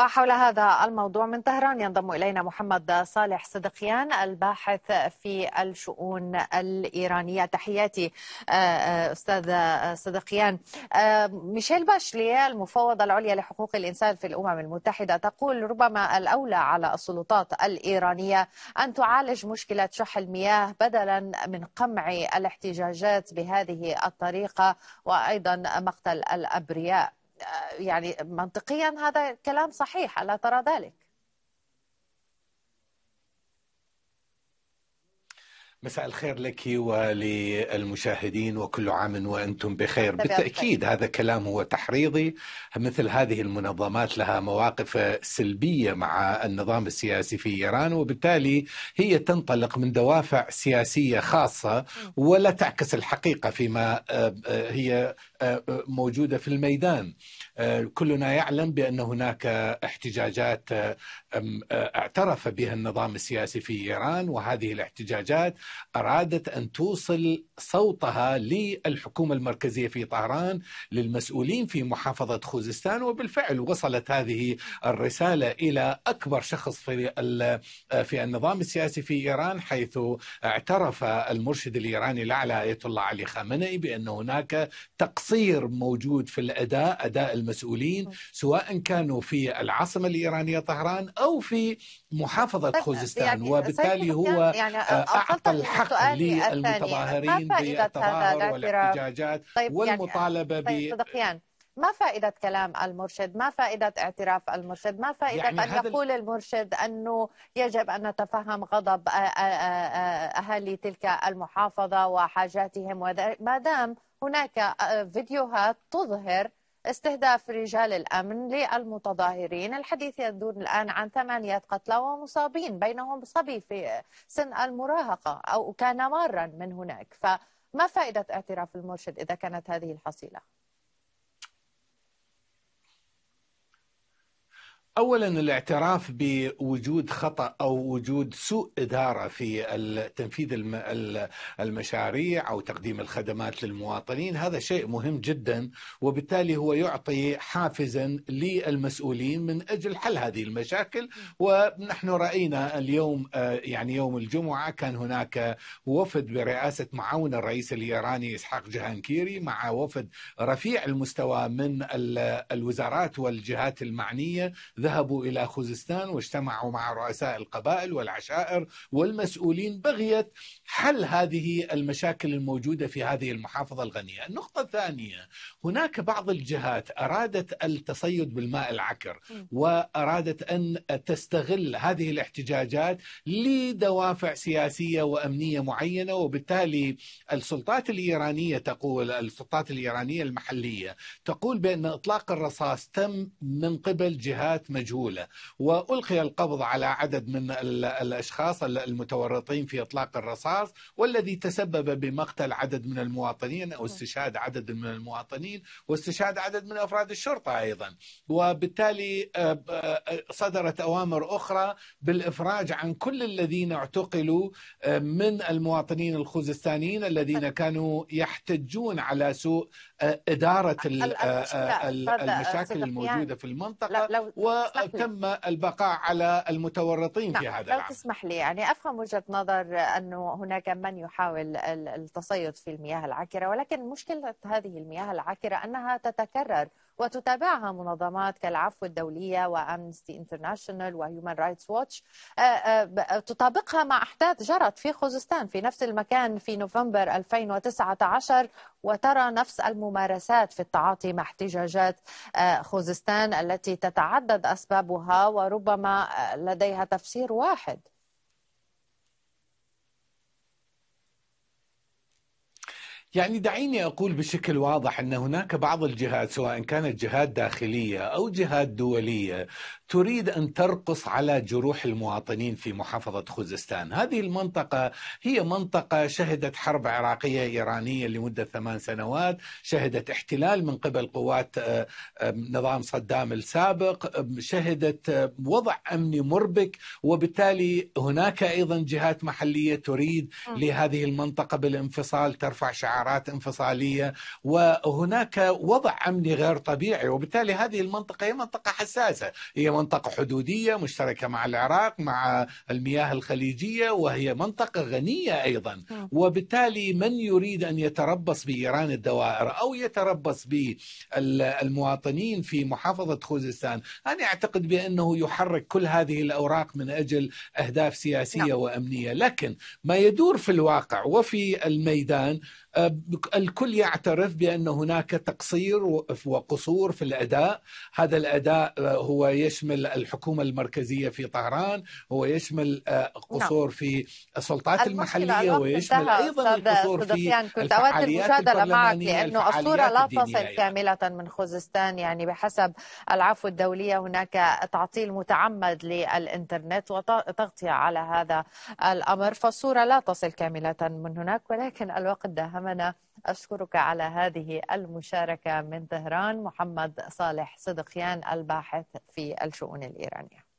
وحول هذا الموضوع من طهران ينضم إلينا محمد صالح صدقيان الباحث في الشؤون الإيرانية تحياتي آه، آه، أستاذ آه، صدقيان ميشيل باشلي المفوضة العليا لحقوق الإنسان في الأمم المتحدة تقول ربما الأولى على السلطات الإيرانية أن تعالج مشكلة شح المياه بدلا من قمع الاحتجاجات بهذه الطريقة وأيضا مقتل الأبرياء آه، يعني منطقيا هذا كلام صحيح الا ترى ذلك مساء الخير لك وللمشاهدين وكل عام وانتم بخير بالتاكيد هذا كلام هو تحريضي مثل هذه المنظمات لها مواقف سلبيه مع النظام السياسي في ايران وبالتالي هي تنطلق من دوافع سياسيه خاصه ولا تعكس الحقيقه فيما آه، آه، هي آه، آه، موجوده في الميدان آه، كلنا يعلم بان هناك احتجاجات اعترف بها النظام السياسي في ايران وهذه الاحتجاجات ارادت ان توصل صوتها للحكومه المركزيه في طهران للمسؤولين في محافظه خوزستان وبالفعل وصلت هذه الرساله الى اكبر شخص في في النظام السياسي في ايران حيث اعترف المرشد الايراني الاعلى ايه الله علي خامنئي بان هناك تقصير تقصير موجود في الاداء اداء المسؤولين سواء كانوا في العاصمه الايرانيه طهران او في محافظه طيب، خوزستان يعني وبالتالي هو يعني آه، اعطى الحق للمتظاهرين بالتظاهر والاحتجاجات طيب يعني والمطالبه يعني ب طيب، ما فائدة كلام المرشد ما فائدة اعتراف المرشد ما فائدة يعني أن يقول المرشد أنه يجب أن نتفهم غضب أهالي تلك المحافظة وحاجاتهم ما دام هناك آه، فيديوهات تظهر استهداف رجال الأمن للمتظاهرين الحديث يدور الآن عن ثمانية قتلى ومصابين بينهم صبي في سن المراهقة أو كان مارا من هناك فما فائدة اعتراف المرشد إذا كانت هذه الحصيلة؟ اولا الاعتراف بوجود خطا او وجود سوء اداره في تنفيذ المشاريع او تقديم الخدمات للمواطنين هذا شيء مهم جدا وبالتالي هو يعطي حافزا للمسؤولين من اجل حل هذه المشاكل ونحن راينا اليوم آه، يعني يوم الجمعه كان هناك وفد برئاسه معاون الرئيس الايراني اسحاق جهانكيري مع وفد رفيع المستوى من الوزارات والجهات المعنيه ذهبوا إلى خوزستان واجتمعوا مع رؤساء القبائل والعشائر والمسؤولين بغية حل هذه المشاكل الموجودة في هذه المحافظة الغنية النقطة الثانية هناك بعض الجهات أرادت التصيد بالماء العكر وأرادت أن تستغل هذه الاحتجاجات لدوافع سياسية وأمنية معينة وبالتالي السلطات الإيرانية تقول السلطات الإيرانية المحلية تقول بأن إطلاق الرصاص تم من قبل جهات مجهولة وألقي القبض على عدد من الأشخاص المتورطين في إطلاق الرصاص والذي تسبب بمقتل عدد من المواطنين أو استشهاد عدد من المواطنين واستشهاد عدد من أفراد الشرطة أيضا وبالتالي آه، آه، صدرت أوامر أخرى بالإفراج عن كل الذين اعتقلوا آه، من المواطنين الخوزستانيين الذين كانوا يحتجون على سوء إدارة المشاكل الموجودة في المنطقة تم البقاء على المتورطين نعم. في هذا العمل لو تسمح لي يعني أفهم وجهة نظر أنه هناك من يحاول التصيد في المياه العكره ولكن مشكلة هذه المياه العكره أنها تتكرر وتتابعها منظمات كالعفو الدولية وأمنستي انترناشونال وهيومان رايتس واتش تطابقها مع أحداث جرت في خوزستان في نفس المكان في نوفمبر 2019 وترى نفس الممارسات في التعاطي مع احتجاجات آه، خوزستان التي تتعدد أسبابها وربما آه، لديها تفسير واحد يعني دعيني أقول بشكل واضح أن هناك بعض الجهات سواء كانت جهات داخلية أو جهات دولية تريد أن ترقص على جروح المواطنين في محافظة خوزستان هذه المنطقة هي منطقة شهدت حرب عراقية إيرانية لمدة ثمان سنوات شهدت احتلال من قبل قوات آه، نظام صدام السابق شهدت وضع أمني مربك وبالتالي هناك أيضا جهات محلية تريد لهذه المنطقة بالانفصال ترفع شعارات انفصالية وهناك وضع أمني غير طبيعي وبالتالي هذه المنطقة هي منطقة حساسة هي منطقة حدودية مشتركة مع العراق مع المياه الخليجية وهي منطقة غنية أيضا وبالتالي من يريد أن يتربص بإيران الدوائر أو يتربص بالمواطنين في محافظة خوزستان أنا أعتقد بأنه يحرك كل هذه الأوراق من أجل أهداف سياسية نعم. وأمنية لكن ما يدور في الواقع وفي الميدان أه، الكل يعترف بأن هناك تقصير وقصور في الأداء هذا الأداء أه، هو يشمل يشمل الحكومة المركزية في طهران هو يشمل آه، نعم. قصور في السلطات المحلية ويشمل أيضا القصور في يعني كنت أود المجادلة معك لأنه الصورة لا تصل كاملة من خوزستان يعني بحسب العفو الدولية هناك تعطيل متعمد للإنترنت وتغطية على هذا الأمر فالصورة لا تصل كاملة من هناك ولكن الوقت داهمنا أشكرك على هذه المشاركة من طهران محمد صالح صدقيان الباحث في الشرق. الشؤون الإيرانية